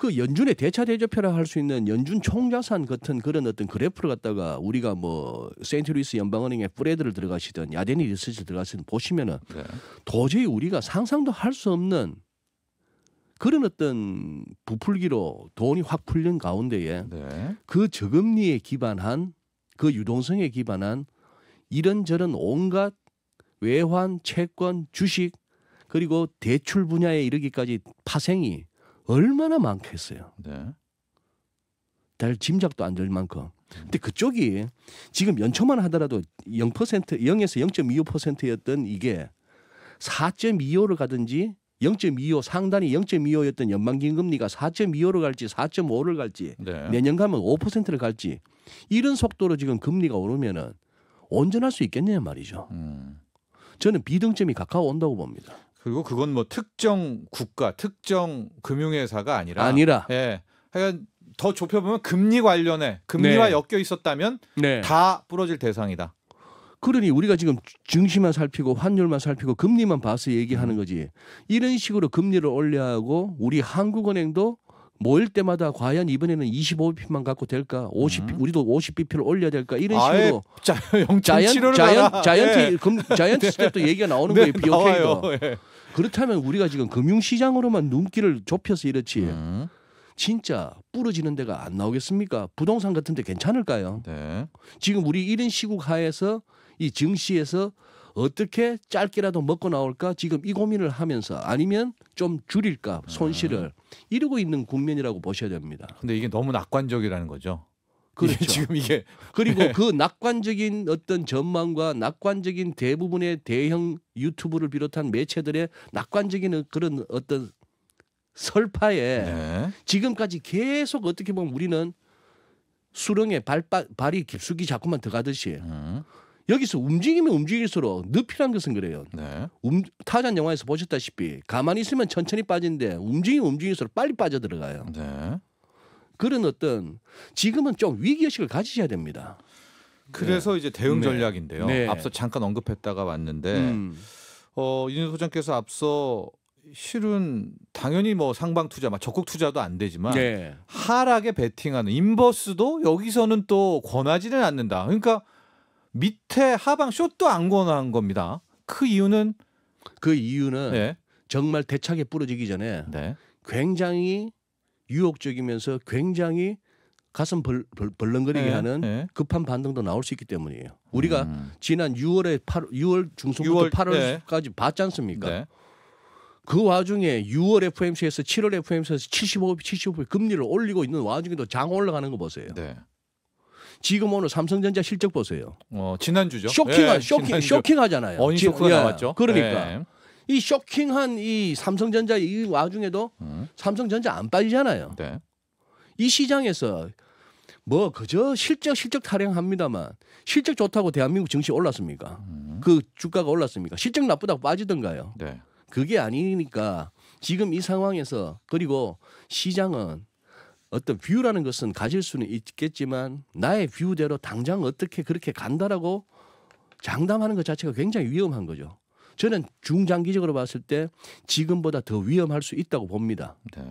그 연준의 대차 대조표라 할 수 있는 연준 총자산 같은 그런 어떤 그래프를 갖다가 우리가 뭐 세인트루이스 연방은행의 프레드를 들어가시든 야데니 리서치 들어가시든 보시면은 네. 도저히 우리가 상상도 할 수 없는 그런 어떤 부풀기로 돈이 확 풀린 가운데에 네. 그 저금리에 기반한 그 유동성에 기반한 이런저런 온갖 외환, 채권, 주식 그리고 대출 분야에 이르기까지 파생이 얼마나 많겠어요. 네. 달 짐작도 안 될 만큼. 근데 그쪽이 지금 연초만 하더라도 0% 0에서 0.25%였던 이게 4.25를 가든지 0.25 상단이 0.25였던 연방기 금리가 4.25로 갈지 4.5를 갈지 네. 내년 가면 5%를 갈지 이런 속도로 지금 금리가 오르면은 온전할 수 있겠냐 말이죠. 음. 저는 비등점이 가까워 온다고 봅니다. 그리고 그건 뭐 특정 국가, 특정 금융회사가 아니라 아니라 예. 하여간 더 좁혀보면 금리 관련해 금리와 네. 엮여 있었다면 네. 다 부러질 대상이다. 그러니 우리가 지금 증시만 살피고 환율만 살피고 금리만 봐서 얘기하는 음. 거지. 이런 식으로 금리를 올려야 하고 우리 한국은행도 모일 때마다 과연 이번에는 25bp만 갖고 될까? 50 음. 우리도 50bp를 올려야 될까? 이런 식으로 자, 자연 자연 자이언트 예. 금, 자언트 *laughs* 네. 스텝도 얘기가 나오는 네, 거예요. 비오케이도. 예. 그렇다면 우리가 지금 금융시장으로만 눈길을 좁혀서 이렇지. 음. 진짜 부러지는 데가 안 나오겠습니까? 부동산 같은 데 괜찮을까요? 네. 지금 우리 1인 시국 하에서 이 증시에서 어떻게 짧게라도 먹고 나올까 지금 이 고민을 하면서 아니면 좀 줄일까 손실을 이루고 있는 국면이라고 보셔야 됩니다. 근데 이게 너무 낙관적이라는 거죠. 그렇죠. *laughs* 지금 이게 그리고 네. 그 낙관적인 어떤 전망과 낙관적인 대부분의 대형 유튜브를 비롯한 매체들의 낙관적인 그런 어떤 설파에 네. 지금까지 계속 어떻게 보면 우리는 수렁에 발, 발이 깊숙이 자꾸만 들어가듯이 음. 여기서 움직이면 움직일수록 늪이란 것은 그래요. 네. 음, 타잔 영화에서 보셨다시피 가만히 있으면 천천히 빠진데 움직이면 움직일수록 빨리 빠져 들어가요. 네. 그런 어떤 지금은 좀 위기 의식을 가지셔야 됩니다. 그래서 네. 이제 대응 네. 전략인데요. 네. 앞서 잠깐 언급했다가 왔는데 음. 어, 이준 소장께서 앞서 실은 당연히 뭐 상방 투자, 막 적극 투자도 안 되지만 네. 하락에 베팅하는 인버스도 여기서는 또 권하지는 않는다. 그러니까 밑에 하방 쇼트 안 권한 겁니다. 그 이유는 그 이유는 네. 정말 대차게 부러지기 전에 네. 굉장히 유혹적이면서 굉장히 가슴 벌, 벌, 벌렁거리게 네, 하는 네. 급한 반등도 나올 수 있기 때문이에요. 우리가 음. 지난 6월에 8, 6월 중순부터 6월, 8월까지 네. 봤지 않습니까? 네. 그 와중에 6월 FMC에서 7월 FMC에서 75, 75 금리를 올리고 있는 와중에도 장 올라가는 거 보세요. 네. 지금 오늘 삼성전자 실적 보세요. 어, 지난주죠. 쇼킹한 예, 쇼킹 지난주. 쇼킹하잖아요. 어닝쇼크가 예, 나왔죠. 그러니까. 예. 이 쇼킹한 이 삼성전자 이 와중에도 음. 삼성전자 안 빠지잖아요. 네. 이 시장에서 뭐 그저 실적 실적 타령합니다만 실적 좋다고 대한민국 증시 올랐습니까? 음. 그 주가가 올랐습니까? 실적 나쁘다고 빠지던가요? 네. 그게 아니니까 지금 이 상황에서 그리고 시장은 어떤 뷰라는 것은 가질 수는 있겠지만 나의 뷰대로 당장 어떻게 그렇게 간다라고 장담하는 것 자체가 굉장히 위험한 거죠. 저는 중장기적으로 봤을 때 지금보다 더 위험할 수 있다고 봅니다. 네.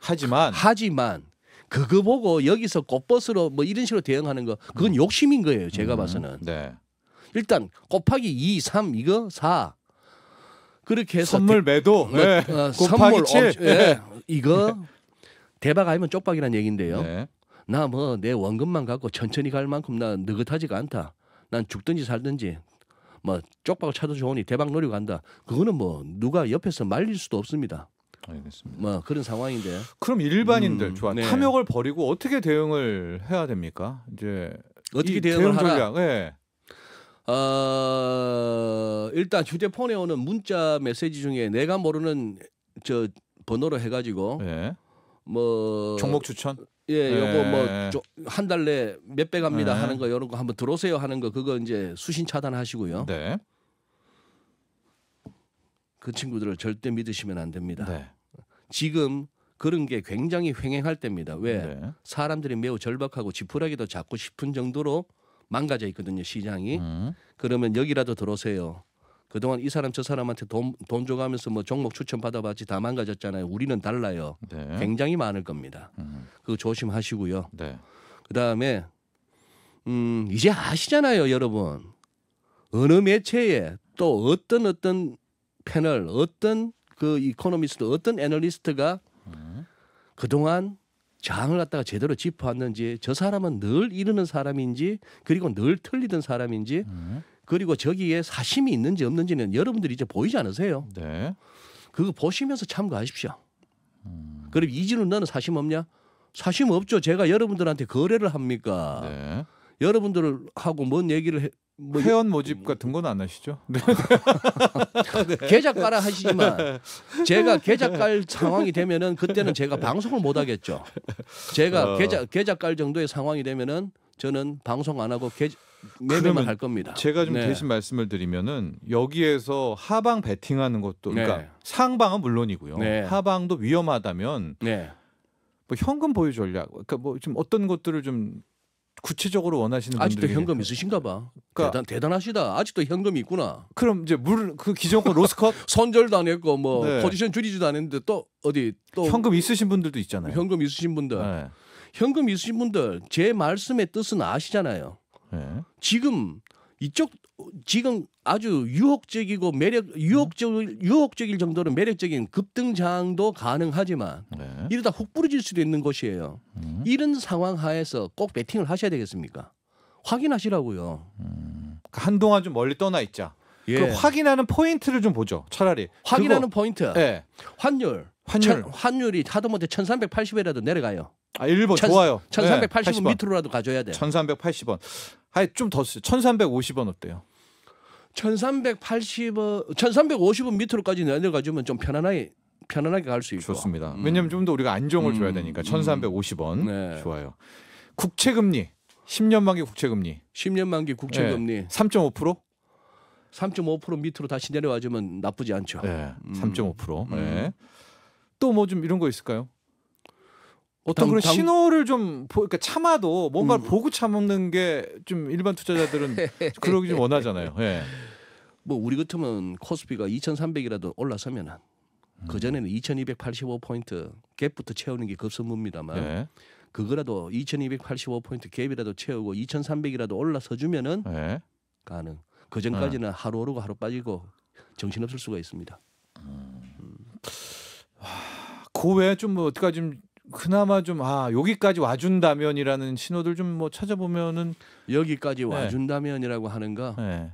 하지만 하지만 그거 보고 여기서 꽃버스로 뭐 이런 식으로 대응하는 거 그건 음. 욕심인 거예요. 제가 음, 봐서는. 네. 일단 곱하기 2, 3 이거 4 그렇게 해서 선물 매도 뭐, 네. 어, 곱하기 선물 7 어, 예. 이거 네. 대박 아니면 쪽박이란 얘기인데요. 네. 나뭐 내 원금만 갖고 천천히 갈 만큼 나 느긋하지가 않다. 난 죽든지 살든지 뭐 쪽박을 차도 좋으니 대박 노리고 간다. 그거는 뭐 누가 옆에서 말릴 수도 없습니다. 알겠습니다. 뭐 그런 상황인데. 그럼 일반인들 음, 좋아 네. 탐욕을 버리고 어떻게 대응을 해야 됩니까? 이제 어떻게 대응을 대응 하라? 네. 예. 어, 일단 휴대폰에 오는 문자 메시지 중에 내가 모르는 저 번호로 해가지고 네. 뭐 종목 추천? 예, 네. 요거 뭐한 달 내 몇 배 갑니다 네. 하는 거 이런 거 한번 들어오세요 하는 거 그거 이제 수신 차단하시고요. 네. 그 친구들을 절대 믿으시면 안 됩니다. 네. 지금 그런 게 굉장히 횡행할 때입니다. 왜 네. 사람들이 매우 절박하고 지푸라기도 잡고 싶은 정도로 망가져 있거든요 시장이. 음. 그러면 여기라도 들어오세요. 그동안 이 사람 저 사람한테 돈, 돈 줘가면서 뭐 종목 추천 받아봤지 다 망가졌잖아요. 우리는 달라요. 네. 굉장히 많을 겁니다. 음. 그거 조심하시고요. 네. 그 다음에 음, 이제 아시잖아요, 여러분. 어느 매체에 또 어떤 어떤 패널, 어떤 그 이코노미스트, 어떤 애널리스트가 음. 그동안 장을 갖다가 제대로 짚어왔는지 저 사람은 늘 이러는 사람인지 그리고 늘 틀리던 사람인지 음. 그리고 저기에 사심이 있는지 없는지는 여러분들이 이제 보이지 않으세요. 네. 그거 보시면서 참가하십시오. 음. 그럼 이진우 너는 사심 없냐? 사심 없죠. 제가 여러분들한테 거래를 합니까? 네. 여러분들 하고 뭔 얘기를 해, 뭐 회원 모집 같은 건 안 하시죠? *laughs* 네. 계좌 깔아 하시지만 제가 계좌 깔 상황이 되면은 그때는 제가 방송을 못 하겠죠. 제가 어. 계좌 계좌 깔 정도의 상황이 되면은 저는 방송 안 하고 계좌 매매만 할 겁니다. 제가 좀 네. 대신 말씀을 드리면은 여기에서 하방 베팅하는 것도 그러니까 네. 상방은 물론이고요. 네. 하방도 위험하다면 네. 뭐 현금 보유 전략 그러니까 뭐좀 어떤 것들을 좀 구체적으로 원하시는 아직도 현금 있으신가 봐. 그러니까 대단, 하시다 아직도 현금이 있구나. 그럼 이제 물 그기존거 로스컷 *laughs* 선절도안 했고 뭐 네. 포지션 줄이지도 않았는데 또 어디 또 현금 있으신 분들도 있잖아요. 현금 있으신 분들. 네. 현금 있으신 분들 제 말씀의 뜻은 아시잖아요. 네. 지금 이쪽 지금 아주 유혹적이고 매력 유혹적 유혹적일 정도로 매력적인 급등장도 가능하지만 네. 이러다 훅 부러질 수도 있는 것이에요. 음. 이런 상황 하에서 꼭 베팅을 하셔야 되겠습니까? 확인하시라고요. 음. 그러니까 한동안 좀 멀리 떠나 있자. 예. 그 확인하는 포인트를 좀 보죠. 차라리 확인하는 그거, 포인트. 예. 환율. 환율. 천, 환율이 하도못해 1380이라도 내려가요. 아, 1번 천, 좋아요. 1380원 네, 밑으로라도 가져야 돼 1380원. 아니 좀더 쓰 1350원 어때요? 1380원 1350원 밑으로까지 내려가 주면 좀 편안하게 편안하게 갈 수 있고. 좋습니다. 음. 왜냐면 좀 더 우리가 안정을 음. 줘야 되니까 1350원. 네. 좋아요. 국채 금리 10년 만기 국채 금리. 10년 만기 국채 금리 네. 3.5%? 3.5% 밑으로 다시 내려와 주면 나쁘지 않죠. 네. 3.5%. 음. 네. 음. 또뭐 좀 이런 거 있을까요? 어떤 그런 신호를 좀 보, 그러니까 참아도 뭔가를 음. 보고 참는 게 좀 일반 투자자들은 *laughs* 그러기 좀 원하잖아요. 예. 뭐 우리 같으면 코스피가 2,300이라도 올라서면은 음. 그 전에는 2,285 포인트 갭부터 채우는 게 급선무입니다만 예. 그거라도 2,285 포인트 갭이라도 채우고 2,300이라도 올라서 주면은 예. 가능. 그 전까지는 예. 하루 오르고 하루 빠지고 정신없을 수가 있습니다. 음. 그 외에 좀뭐 어떻게 좀 그나마 좀 아 여기까지 와준다면이라는 신호들 좀 뭐 찾아보면은 여기까지 네. 와준다면이라고 하는가? 네.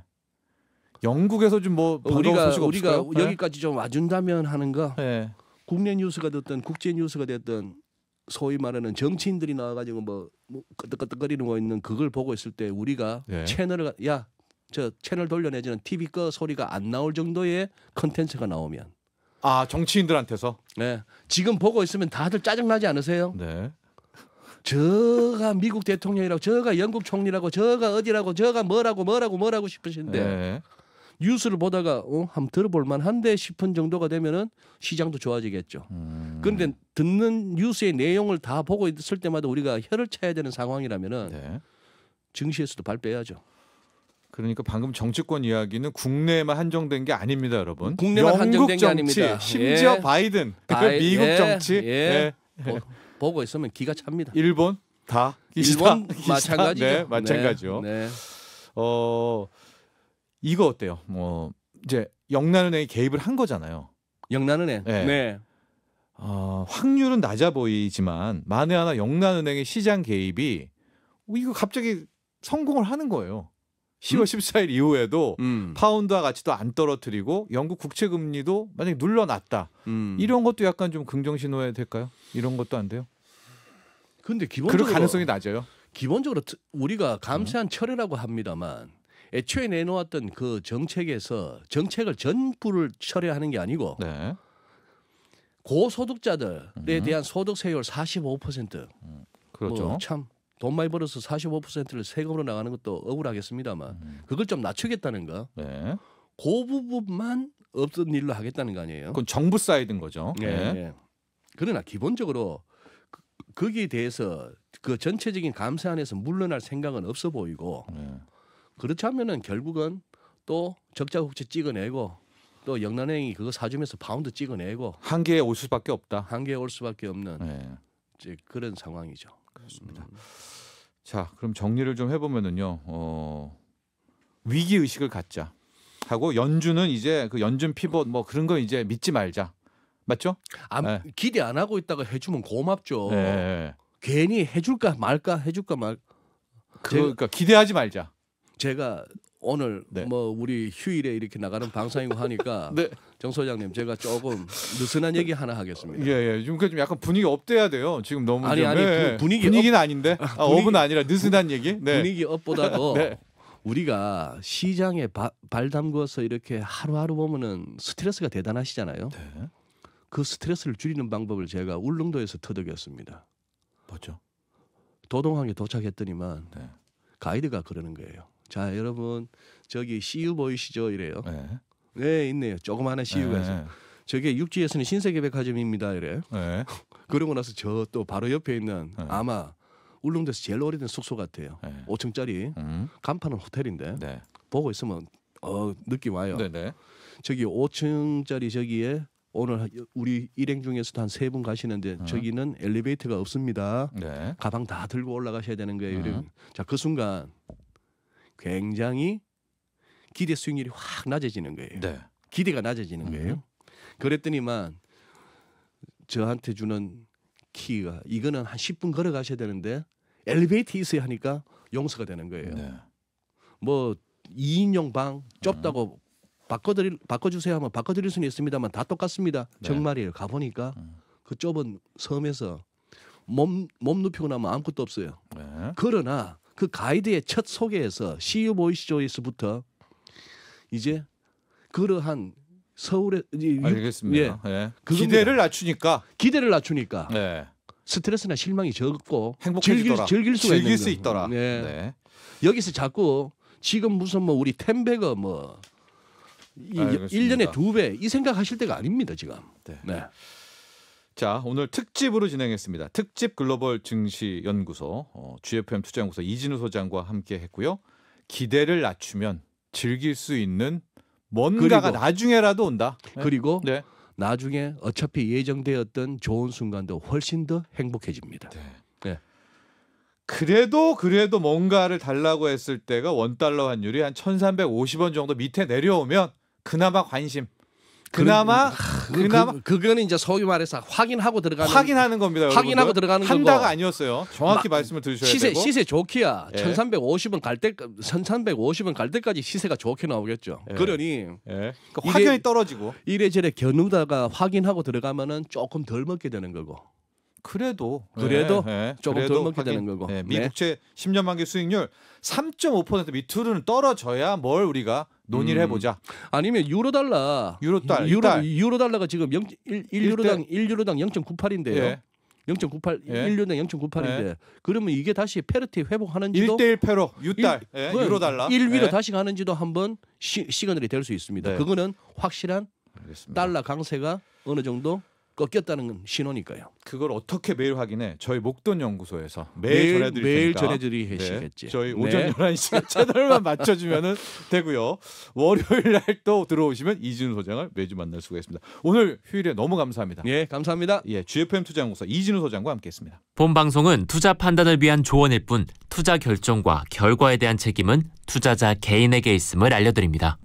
영국에서 좀뭐 어, 우리가 우리가 없을까요? 여기까지 좀 와준다면 하는가? 네. 네. 국내 뉴스가 됐든 국제 뉴스가 됐든 소위 말하는 정치인들이 나와가지고 뭐, 뭐끄덕끄덕거리는거 있는 그걸 보고 있을 때 우리가 네. 채널을 야 저 채널 돌려내지는 TV 꺼 소리가 안 나올 정도의 컨텐츠가 나오면 아 정치인들한테서. 네. 지금 보고 있으면 다들 짜증 나지 않으세요? 네. 저가 미국 대통령이라고 저가 영국 총리라고 저가 어디라고 저가 뭐라고 뭐라고 뭐라고 싶으신데 네. 뉴스를 보다가 어 한번 들어볼 만한데 싶은 정도가 되면은 시장도 좋아지겠죠. 음. 그런데 듣는 뉴스의 내용을 다 보고 있을 때마다 우리가 혀를 차야 되는 상황이라면은 네. 증시에서도 발 빼야죠. 그러니까 방금 정치권 이야기는 국내에만 한정된 게 아닙니다, 여러분. 국내만 한정된 게 아닙니다. 예. 심지어 예. 바이든, 그 예. 미국 정치. 예. 보, 예. 뭐, 예. 보고 있으면 기가 찹니다. 일본 다. 일본 기사, 마찬가지죠. 네, 마찬가지죠. 네. 네. 어 이거 어때요? 뭐 이제 영란은행이 개입을 한 거잖아요. 영란은행. 네. 네. 어, 확률은 낮아 보이지만 만에 하나 영란은행의 시장 개입이 이거 갑자기 성공을 하는 거예요. 10월 14일 음? 이후에도 음. 파운드와 가치도 안 떨어뜨리고 영국 국채 금리도 만약에 눌러놨다. 음. 이런 것도 약간 좀 긍정 신호에 될까요? 이런 것도 안 돼요? 근데 기본적으로 그럴 가능성이 낮아요. 기본적으로 우리가 감세한 어. 철회라고 합니다만 애초에 내놓았던 그 정책에서 정책을 전부를 철회하는 게 아니고 네. 고소득자들에 음. 대한 소득세율 45%. 음. 그렇죠. 뭐참 어, 돈 많이 벌어서 45%를 세금으로 나가는 것도 억울하겠습니다만 음. 그걸 좀 낮추겠다는 거. 네. 그 부분만 없던 일로 하겠다는 거 아니에요? 그건 정부 사이든 거죠. 예, 네. 네. 그러나 기본적으로 그, 거기에 대해서 그 전체적인 감세안에서 물러날 생각은 없어 보이고 네. 그렇지 않으면은 결국은 또 적자 국채 찍어내고 또 영란행이 그거 사주면서 파운드 찍어내고 한계에 올 수밖에 없다. 한계에 올 수밖에 없는 네. 이제 그런 상황이죠. 그렇습니다. 음. 자, 그럼 정리를 좀 해보면은요. 어, 위기 의식을 갖자. 하고 연준은 이제 그 연준 피봇뭐 그런 거 이제 믿지 말자. 맞죠? 안, 네. 기대 안 하고 있다가 해주면 고맙죠. 네. 괜히 해줄까 말까 해줄까 말. 그러니까 기대하지 말자. 제가 오늘 네. 뭐 우리 휴일에 이렇게 나가는 방송이고 하니까 *laughs* 네. 정 소장님 제가 조금 느슨한 얘기 하나 하겠습니다. 예예. 예. 지금 예. 좀 약간 분위기 업돼야 돼요. 지금 너무 아니 좀. 아니 네. 분위기 분위기는 업... 아닌데 아, 분위기, 업은 아니라 느슨한 분 얘기. 네. 분위기 업보다도 *laughs* 네. 우리가 시장에 바, 발 담궈서 이렇게 하루하루 보면은 스트레스가 대단하시잖아요. 네. 그 스트레스를 줄이는 방법을 제가 울릉도에서 터득했습니다. 뭐죠? 도동항에 도착했더니만 네. 가이드가 그러는 거예요. 자 여러분 저기 c 유 보이시죠 이래요. 네, 네 있네요. 조그마한 CU가 있어. 네. 저게 육지에서는 신세계백화점입니다 이래. 네. *laughs* 그러고 나서 저 또 바로 옆에 있는 네. 아마 울릉도에서 제일 오래된 숙소 같아요. 네. 5층짜리 음. 간판은 호텔인데 네. 보고 있으면 어 느낌 와요. 네네. 네. 저기 5층짜리 저기에 오늘 우리 일행 중에서도 한세 분 가시는데 음. 저기는 엘리베이터가 없습니다. 네. 가방 다 들고 올라가셔야 되는 거예요. 음. 네. 자그 순간 굉장히 기대 수익률이 확 낮아지는 거예요. 네. 기대가 낮아지는 거예요. 음. 그랬더니만 저한테 주는 키가 이거는 한 10분 걸어가셔야 되는데 엘리베이터 있어야 하니까 용서가 되는 거예요. 네. 뭐 2인용 방 좁다고 음. 바꿔드릴 바꿔주세요 하면 바꿔드릴 수는 있습니다만 다 똑같습니다. 네. 정말이에요. 가보니까 음. 그 좁은 섬에서 몸몸 눕히고 나면 아무것도 없어요. 네. 그러나 그 가이드의 첫 소개에서 시유 보이시 조에서부터 이제 그러한 서울의 알겠습니다. 예, 예. 기대를 낮추니까 기대를 낮추니까 예. 스트레스나 실망이 적고 즐길, 즐길 수가 즐길 수 있더라. 예. 네. 여기서 자꾸 지금 무슨 뭐 우리 텐베거 뭐 이, 1년에 두배 이 생각하실 때가 아닙니다, 지금. 네. 네. 자, 오늘 특집으로 진행했습니다. 특집 글로벌 증시 연구소 어, GFM 투자연구소 이진우 소장과 함께 했고요. 기대를 낮추면 즐길 수 있는 뭔가가 그리고, 나중에라도 온다. 네. 그리고 네. 나중에 어차피 예정되었던 좋은 순간도 훨씬 더 행복해집니다. 네. 네. 그래도 그래도 뭔가를 달라고 했을 때가 원달러 환율이 한 1350원 정도 밑에 내려오면 그나마 관심 그나마 그 그나마 그, 거는 이제 소위 말해서 확인하고 들어가는 확인하는 겁니다. 확인하고 여러분들. 어가는 한다가 아니었어요. 정확히 말씀을 들셔야 시세, 되고 시세 좋기야. 예. 1350원 갈 때, 1350원 갈 때까지 시세가 좋게 나오겠죠. 예. 그러니 예. 그러니까 확연히 떨어지고 이래저래 겨누다가 확인하고 들어가면은 조금 덜 먹게 되는 거고. 그래도 네, 그래도 네, 조금 더래도덜 먹게 되는 거고. 네, 네. 미국채 10년 만기 수익률 3.5% 밑으로는 떨어져야 뭘 우리가 논의를 음. 해보자. 아니면 유로 달러 유로 달러 유로, 유로 달러가 지금 0, 1, 1유로당 1유로당 0.98인데요. 예. 0.98 예. 1년에 0.98인데 예. 그러면 이게 다시 페르티 회복하는지도 1대1 페로 유달 예. 유로 달러 1위로 예. 다시 가는지도 한번 시, 시그널이 될 수 있습니다. 네. 그거는 확실한 알겠습니다. 달러 강세가 어느 정도 꺾였다는 신호니까요. 그걸 어떻게 매일 확인해? 저희 목돈 연구소에서 매일, 매일 전해드리겠지 네, 저희 네. 오전 네. 1 1시 채널만 맞춰주면 되고요. 월요일 날또 들어오시면 이진우 소장을 매주 만날 수가 있습니다. 오늘 휴일에 너무 감사합니다. 예, 감사합니다. 예, GFM 투자연구소 이진우 소장과 함께했습니다. 본 방송은 투자 판단을 위한 조언일 뿐 투자 결정과 결과에 대한 책임은 투자자 개인에게 있음을 알려드립니다.